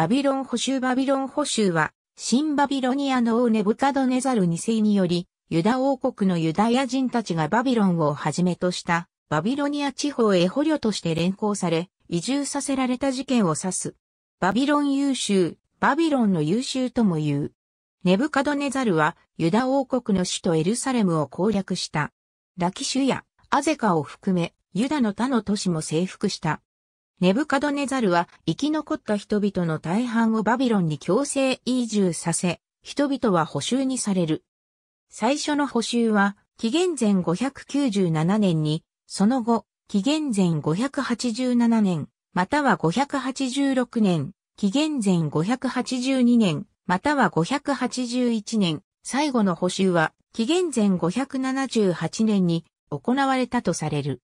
バビロン捕囚バビロン捕囚は、新バビロニアの王ネブカドネザル2世により、ユダ王国のユダヤ人たちがバビロンをはじめとした、バビロニア地方へ捕虜として連行され、移住させられた事件を指す。バビロン優秀、バビロンの優秀とも言う。ネブカドネザルは、ユダ王国の首都エルサレムを攻略した。ラキシュやアゼカを含め、ユダの他の都市も征服した。ネブカドネザルは生き残った人々の大半をバビロンに強制移住させ、人々は補修にされる。最初の補修は、紀元前597年に、その後、紀元前587年、または586年、紀元前582年、または581年、最後の補修は、紀元前578年に行われたとされる。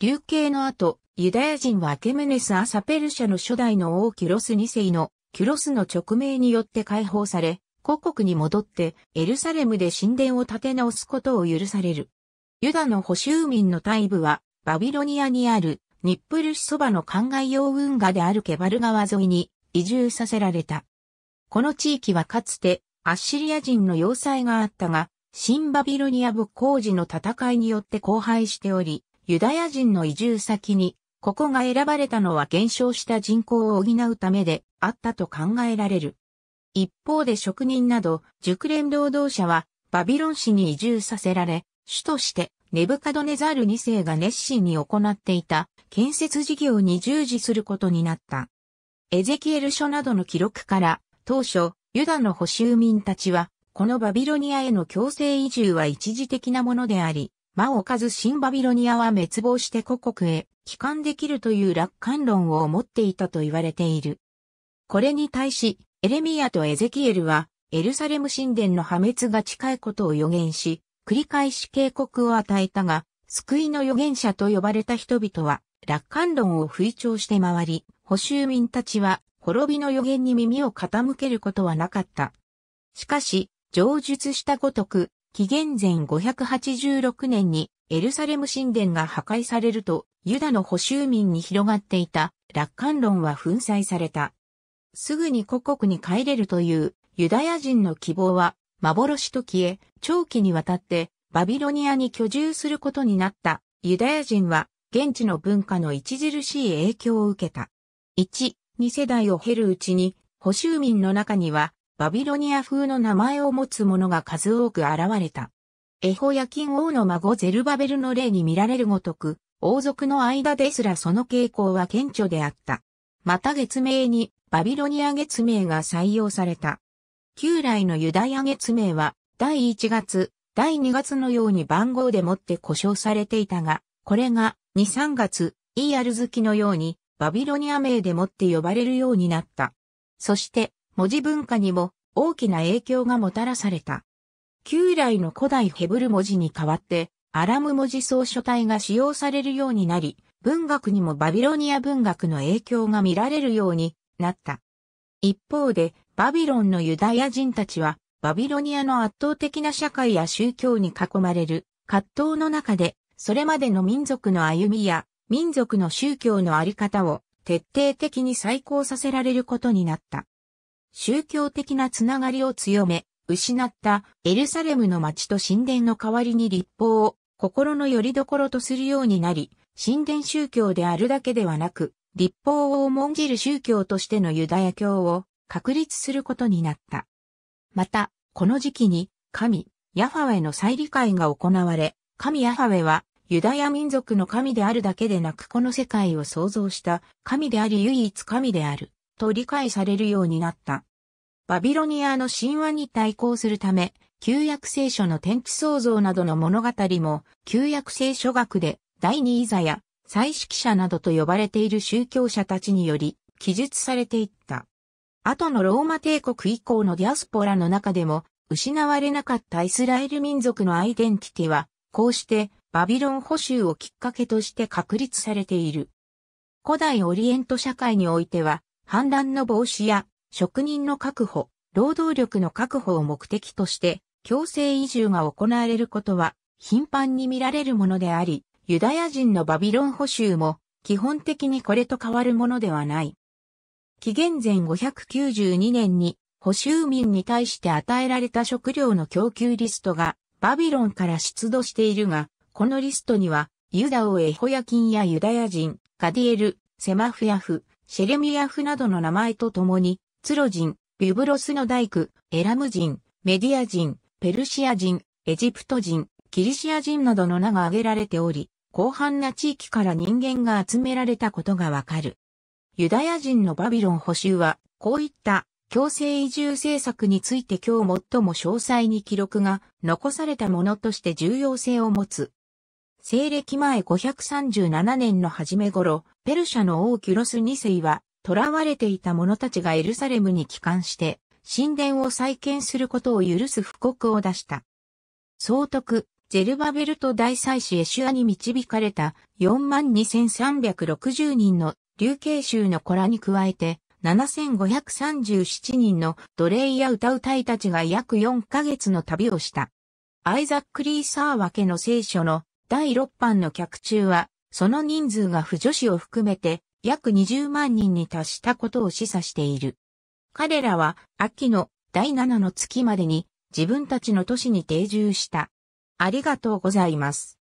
流刑の後、ユダヤ人はアケメネス・アサペル社の初代の王キュロス2世のキュロスの勅命によって解放され、故国に戻ってエルサレムで神殿を建て直すことを許される。ユダの保守民の大部はバビロニアにあるニップルシそばの灌漑用運河であるケバル川沿いに移住させられた。この地域はかつてアッシリア人の要塞があったが、新バビロニア部工事の戦いによって荒廃しており、ユダヤ人の移住先にここが選ばれたのは減少した人口を補うためであったと考えられる。一方で職人など熟練労働者はバビロン市に移住させられ、主としてネブカドネザール2世が熱心に行っていた建設事業に従事することになった。エゼキエル書などの記録から当初ユダの保守民たちはこのバビロニアへの強制移住は一時的なものであり、間お置かず新バビロニアは滅亡して故国へ帰還できるという楽観論を持っていたと言われている。これに対し、エレミアとエゼキエルは、エルサレム神殿の破滅が近いことを予言し、繰り返し警告を与えたが、救いの預言者と呼ばれた人々は、楽観論を吹聴して回り、保守民たちは、滅びの予言に耳を傾けることはなかった。しかし、上述したごとく、紀元前586年にエルサレム神殿が破壊されると、ユダの保守民に広がっていた楽観論は粉砕された。すぐに故国に帰れるというユダヤ人の希望は幻と消え、長期にわたってバビロニアに居住することになったユダヤ人は現地の文化の著しい影響を受けた。1、2世代を経るうちに保守民の中にはバビロニア風の名前を持つ者が数多く現れた。エホヤキン王の孫ゼルバベルの例に見られるごとく、王族の間ですらその傾向は顕著であった。また月名にバビロニア月名が採用された。旧来のユダヤ月名は第1月、第2月のように番号でもって故障されていたが、これが2、3月、イーアル月のようにバビロニア名でもって呼ばれるようになった。そして文字文化にも大きな影響がもたらされた。旧来の古代ヘブル文字に代わって、アラム文字草書体が使用されるようになり、文学にもバビロニア文学の影響が見られるようになった。一方で、バビロンのユダヤ人たちは、バビロニアの圧倒的な社会や宗教に囲まれる葛藤の中で、それまでの民族の歩みや民族の宗教のあり方を徹底的に再考させられることになった。宗教的なつながりを強め、失ったエルサレムの町と神殿の代わりに立法を心の拠り所とするようになり、神殿宗教であるだけではなく、立法を重んじる宗教としてのユダヤ教を確立することになった。また、この時期に神、ヤファウェの再理解が行われ、神ヤファウェはユダヤ民族の神であるだけでなくこの世界を創造した神であり唯一神であると理解されるようになった。バビロニアの神話に対抗するため、旧約聖書の天地創造などの物語も、旧約聖書学で、第二イザヤ、祭指者などと呼ばれている宗教者たちにより、記述されていった。後のローマ帝国以降のディアスポラの中でも、失われなかったイスラエル民族のアイデンティティは、こうしてバビロン捕囚をきっかけとして確立されている。古代オリエント社会においては、反乱の防止や職人の確保、労働力の確保を目的として強制移住が行われることは頻繁に見られるものであり、ユダヤ人のバビロン補修も基本的にこれと変わるものではない。紀元前592年に補修民に対して与えられた食料の供給リストがバビロンから出土しているが、このリストにはユダオエホヤキンやユダヤ人、カディエル、セマフヤフ、シェレミヤフなどの名前とともにツロ人、ビュブロスの大工、エラム人、メディア人、ペルシア人、エジプト人、キリシア人などの名が挙げられており、広範な地域から人間が集められたことがわかる。ユダヤ人のバビロン補修は、こういった強制移住政策について今日最も詳細に記録が残されたものとして重要性を持つ。西暦前537年の初め頃、ペルシャの王キュロス2世は囚われていた者たちがエルサレムに帰還して、神殿を再建することを許す布告を出した。総督、ゼルバベルト大祭司エシュアに導かれた42,360人の流刑衆の子らに加えて、7537人の奴隷や歌うたいたちが約4ヶ月の旅をした。アイザック・リー・サーワけの聖書の第6版の客中は、その人数が不女子を含めて約20万人に達したことを示唆している。彼らは秋の第7の月までに自分たちの都市に定住した。ありがとうございます。